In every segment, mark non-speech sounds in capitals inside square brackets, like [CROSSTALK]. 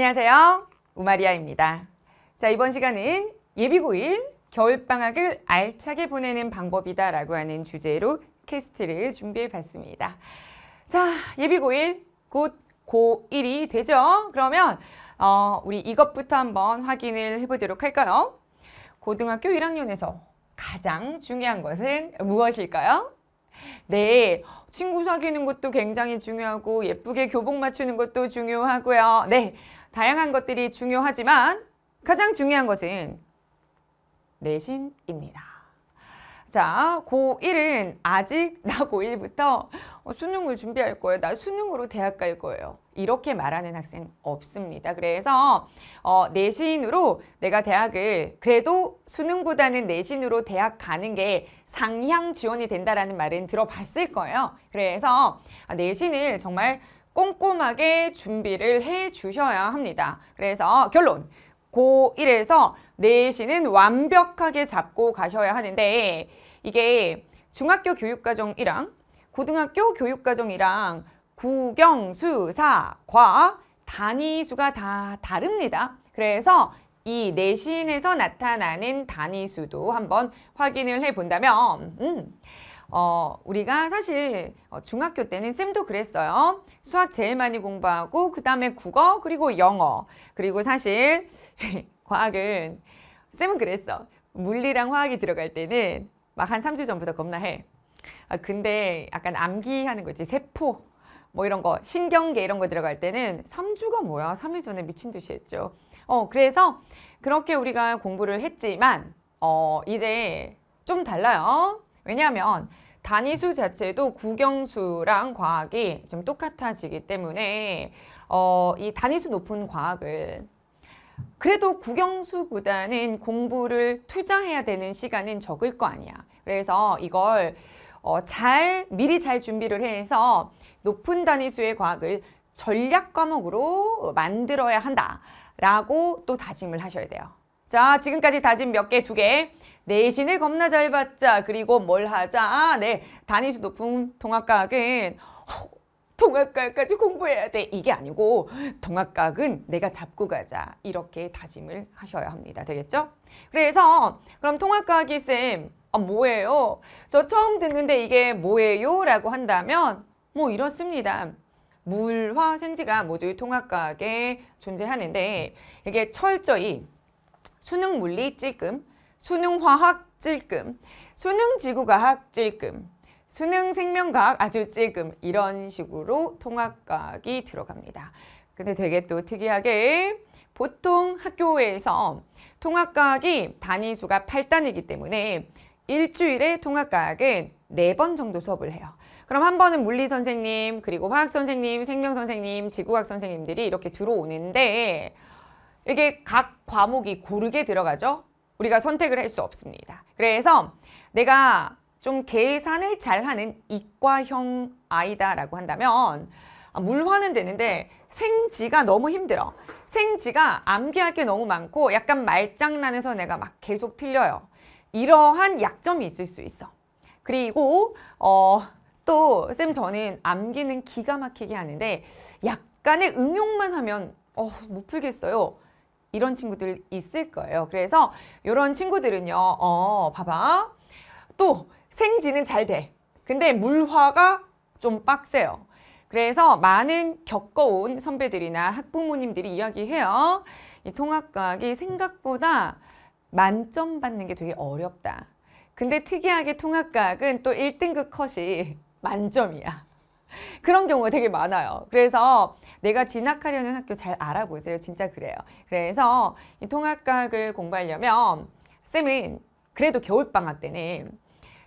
안녕하세요. 우마리아입니다. 자, 이번 시간은 예비고일 겨울방학을 알차게 보내는 방법이다 라고 하는 주제로 캐스트를 준비해 봤습니다. 자, 예비고일 곧 고1이 되죠? 그러면 어, 우리 이것부터 한번 확인을 해보도록 할까요? 고등학교 1학년에서 가장 중요한 것은 무엇일까요? 네, 친구 사귀는 것도 굉장히 중요하고 예쁘게 교복 맞추는 것도 중요하고요. 네, 다양한 것들이 중요하지만 가장 중요한 것은 내신입니다. 자, 고1은 아직 나 고1부터 어, 수능을 준비할 거예요. 나 수능으로 대학 갈 거예요. 이렇게 말하는 학생 없습니다. 그래서 어, 내신으로 내가 대학을 그래도 수능보다는 내신으로 대학 가는 게 상향 지원이 된다라는 말은 들어봤을 거예요. 그래서 아, 내신을 정말 꼼꼼하게 준비를 해 주셔야 합니다. 그래서 결론! 고1에서 내신은 완벽하게 잡고 가셔야 하는데 이게 중학교 교육과정이랑 고등학교 교육과정이랑 구경수사, 과, 단위수가 다 다릅니다. 그래서 이 내신에서 나타나는 단위수도 한번 확인을 해본다면 음, 어, 우리가 사실 어, 중학교 때는 쌤도 그랬어요. 수학 제일 많이 공부하고 그 다음에 국어 그리고 영어 그리고 사실 [LAUGHS] 과학은 쌤은 그랬어. 물리랑 화학이 들어갈 때는 막 한 3주 전부터 겁나 해. 아, 근데 약간 암기하는 거지. 세포 뭐 이런 거 신경계 이런 거 들어갈 때는 3주가 뭐야. 3일 전에 미친 듯이 했죠. 어, 그래서 그렇게 우리가 공부를 했지만 어, 이제 좀 달라요. 왜냐하면 단위수 자체도 구경수랑 과학이 지금 똑같아지기 때문에 어, 이 단위수 높은 과학을 그래도 국영수보다는 공부를 투자해야 되는 시간은 적을 거 아니야. 그래서 이걸 어, 잘 미리 잘 준비를 해서 높은 단위수의 과학을 전략 과목으로 만들어야 한다라고 또 다짐을 하셔야 돼요. 자, 지금까지 다짐 몇 개? 두 개. 내신을 겁나 잘 봤자 그리고 뭘 하자 아, 네 단위수 높은 통합과학은통합과학까지 공부해야 돼 이게 아니고 통합과학은 내가 잡고 가자 이렇게 다짐을 하셔야 합니다 되겠죠? 그래서 그럼 통합과학이 쌤 아, 뭐예요? 저 처음 듣는데 이게 뭐예요? 라고 한다면 뭐 이렇습니다 물화 생지가 모두 통합과학에 존재하는데 이게 철저히 수능 물리 찔끔 수능화학 찔끔, 수능지구과학 찔끔, 수능생명과학 아주 찔끔 이런 식으로 통합과학이 들어갑니다. 근데 되게 또 특이하게 보통 학교에서 통합과학이 단위수가 8단이기 때문에 일주일에 통합과학은 4번 정도 수업을 해요. 그럼 한 번은 물리 선생님, 그리고 화학 선생님, 생명 선생님, 지구학 선생님들이 이렇게 들어오는데 이게 각 과목이 고르게 들어가죠. 우리가 선택을 할 수 없습니다. 그래서 내가 좀 계산을 잘하는 이과형 아이다라고 한다면 아, 물화는 되는데 생지가 너무 힘들어. 생지가 암기할 게 너무 많고 약간 말장난에서 내가 막 계속 틀려요. 이러한 약점이 있을 수 있어. 그리고 어, 또쌤 저는 암기는 기가 막히게 하는데 약간의 응용만 하면 어, 못 풀겠어요. 이런 친구들 있을 거예요. 그래서 이런 친구들은요. 어, 봐봐. 또 생지는 잘 돼. 근데 물화가 좀 빡세요. 그래서 많은 겪어온 선배들이나 학부모님들이 이야기해요. 이 통합과학이 생각보다 만점 받는 게 되게 어렵다. 근데 특이하게 통합과학은 또 1등급 컷이 만점이야. [LAUGHS] 그런 경우가 되게 많아요. 그래서 내가 진학하려는 학교 잘 알아보세요. 진짜 그래요. 그래서 이 통합과학을 공부하려면 쌤은 그래도 겨울방학 때는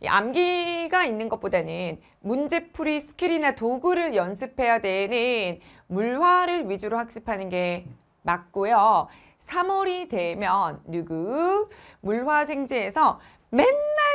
이 암기가 있는 것보다는 문제풀이 스킬이나 도구를 연습해야 되는 물화를 위주로 학습하는 게 맞고요. 3월이 되면 누구 물화 생지에서 맨날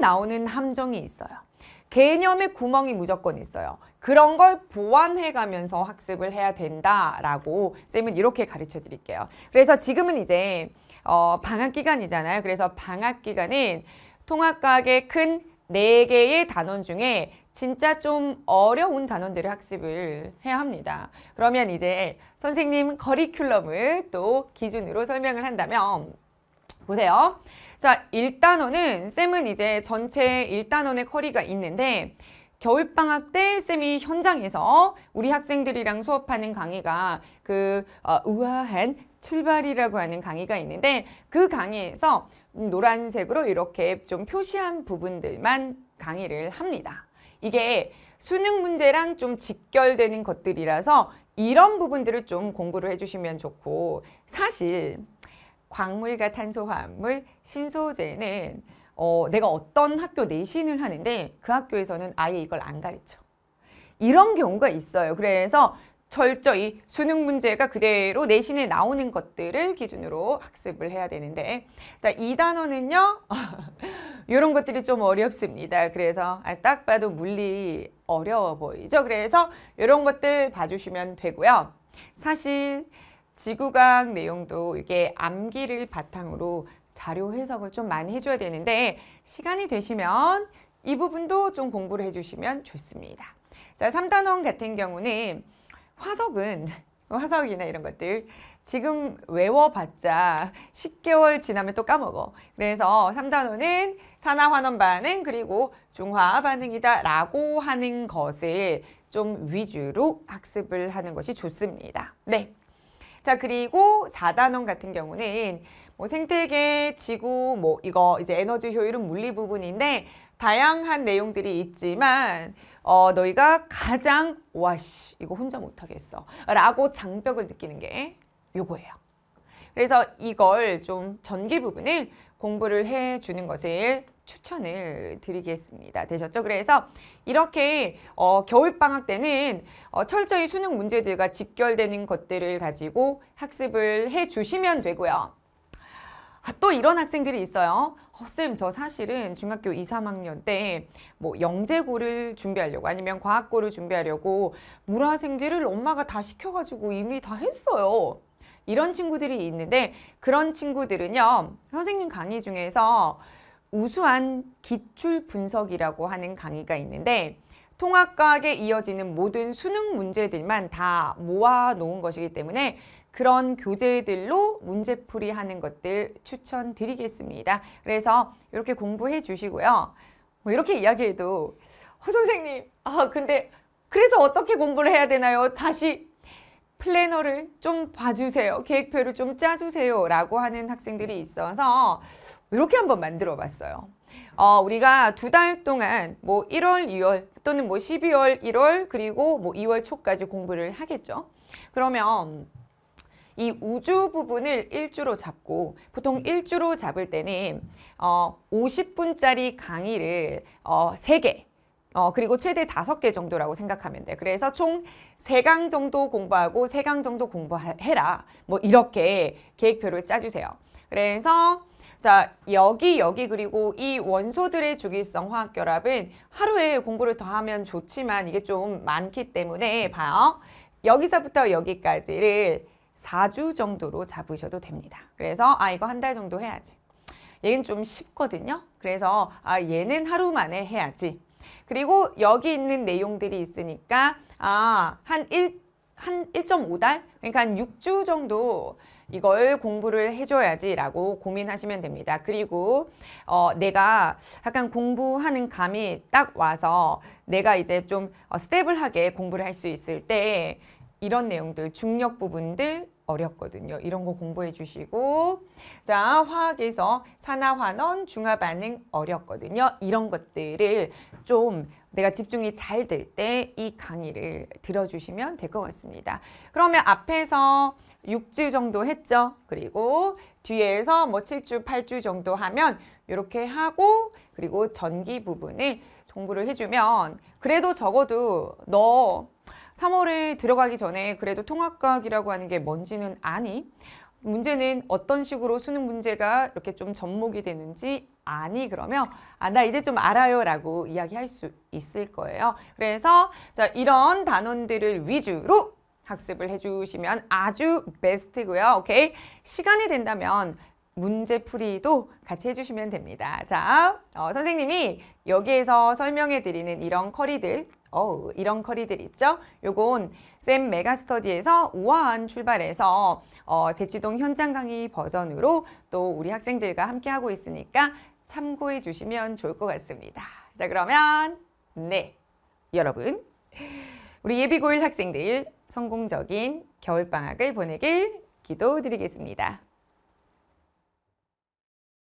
나오는 함정이 있어요. 개념의 구멍이 무조건 있어요. 그런 걸 보완해가면서 학습을 해야 된다라고 쌤은 이렇게 가르쳐 드릴게요. 그래서 지금은 이제 어, 방학 기간이잖아요. 그래서 방학 기간은 통합과학의 큰 네개의 단원 중에 진짜 좀 어려운 단원들을 학습을 해야 합니다. 그러면 이제 선생님 커리큘럼을 또 기준으로 설명을 한다면 보세요. 자, 1단원은 쌤은 이제 전체 1단원의 커리가 있는데 겨울방학 때 쌤이 현장에서 우리 학생들이랑 수업하는 강의가 그 어, 우아한 출발이라고 하는 강의가 있는데 그 강의에서 노란색으로 이렇게 좀 표시한 부분들만 강의를 합니다. 이게 수능 문제랑 좀 직결되는 것들이라서 이런 부분들을 좀 공부를 해주시면 좋고 사실 광물과 탄소화합물, 신소재는 어, 내가 어떤 학교 내신을 하는데 그 학교에서는 아예 이걸 안 가르쳐. 이런 경우가 있어요. 그래서 철저히 수능 문제가 그대로 내신에 나오는 것들을 기준으로 학습을 해야 되는데 자, 이 단어는요. 이런 [LAUGHS] 것들이 좀 어렵습니다. 그래서 아, 딱 봐도 물리 어려워 보이죠. 그래서 이런 것들 봐주시면 되고요. 사실 지구과학 내용도 이게 암기를 바탕으로 자료 해석을 좀 많이 해줘야 되는데 시간이 되시면 이 부분도 좀 공부를 해주시면 좋습니다. 자, 3단원 같은 경우는 화석은 화석이나 이런 것들 지금 외워봤자 10개월 지나면 또 까먹어. 그래서 3단원은 산화환원 반응 그리고 중화 반응이다 라고 하는 것을 좀 위주로 학습을 하는 것이 좋습니다. 네. 자, 그리고 4단원 같은 경우는 뭐 생태계, 지구, 뭐 이거 이제 에너지 효율은 물리 부분인데 다양한 내용들이 있지만 어, 너희가 가장 와씨 이거 혼자 못하겠어 라고 장벽을 느끼는 게 요거예요. 그래서 이걸 좀 전기 부분을 공부를 해주는 것을 추천을 드리겠습니다. 되셨죠? 그래서 이렇게 어, 겨울방학 때는 어, 철저히 수능 문제들과 직결되는 것들을 가지고 학습을 해 주시면 되고요. 아, 또 이런 학생들이 있어요. 허 어, 쌤, 저 사실은 중학교 2, 3학년 때 뭐 영재고를 준비하려고 아니면 과학고를 준비하려고 물화생제를 엄마가 다 시켜가지고 이미 다 했어요. 이런 친구들이 있는데 그런 친구들은요. 선생님 강의 중에서 우수한 기출 분석이라고 하는 강의가 있는데 통합과학에 이어지는 모든 수능 문제들만 다 모아놓은 것이기 때문에 그런 교재들로 문제풀이 하는 것들 추천드리겠습니다. 그래서 이렇게 공부해 주시고요. 뭐 이렇게 이야기해도 허 어, 선생님, 아 근데 그래서 어떻게 공부를 해야 되나요? 다시 플래너를 좀 봐주세요. 계획표를 좀 짜주세요. 라고 하는 학생들이 있어서 이렇게 한번 만들어 봤어요. 어, 우리가 두 달 동안 뭐 1월, 2월 또는 뭐 12월, 1월 그리고 뭐 2월 초까지 공부를 하겠죠. 그러면 이 우주 부분을 일주로 잡고 보통 일주로 잡을 때는 어, 50분짜리 강의를 어, 3개 어, 그리고 최대 다개 정도라고 생각하면 돼. 그래서 총 세 강 정도 공부하고 세 강 정도 공부해라. 뭐 이렇게 계획표를 짜주세요. 그래서 자, 여기, 여기 그리고 이 원소들의 주기성 화학결합은 하루에 공부를 더 하면 좋지만 이게 좀 많기 때문에 봐요. 여기서부터 여기까지를 4주 정도로 잡으셔도 됩니다. 그래서 아 이거 한 달 정도 해야지. 얘는 좀 쉽거든요. 그래서 아 얘는 하루 만에 해야지. 그리고 여기 있는 내용들이 있으니까 아한 1, 한 1.5달? 그러니까 한 6주 정도 이걸 공부를 해줘야지라고 고민하시면 됩니다. 그리고 어, 내가 약간 공부하는 감이 딱 와서 내가 이제 좀 어, 스테블하게 공부를 할 수 있을 때 이런 내용들, 중력 부분들 어렵거든요. 이런 거 공부해 주시고 자 화학에서 산화환원, 중화반응 어렵거든요. 이런 것들을 좀 내가 집중이 잘 될 때 이 강의를 들어주시면 될 것 같습니다. 그러면 앞에서 6주 정도 했죠. 그리고 뒤에서 뭐 7주, 8주 정도 하면 이렇게 하고 그리고 전기 부분을 공부를 해주면 그래도 적어도 너 3월에 들어가기 전에 그래도 통합과학이라고 하는 게 뭔지는 아니 문제는 어떤 식으로 수능 문제가 이렇게 좀 접목이 되는지 아니 그러면 아 나 이제 좀 알아요 라고 이야기할 수 있을 거예요 그래서 자 이런 단원들을 위주로 학습을 해주시면 아주 베스트고요 오케이 시간이 된다면 문제풀이도 같이 해주시면 됩니다 자 어, 선생님이 여기에서 설명해 드리는 이런 커리들 어우 이런 커리들 있죠? 요건 쌤 메가스터디에서 우아한 출발해서 어, 대치동 현장 강의 버전으로 또 우리 학생들과 함께 하고 있으니까 참고해 주시면 좋을 것 같습니다. 자 그러면 네 여러분 우리 예비고일 학생들 성공적인 겨울방학을 보내길 기도드리겠습니다.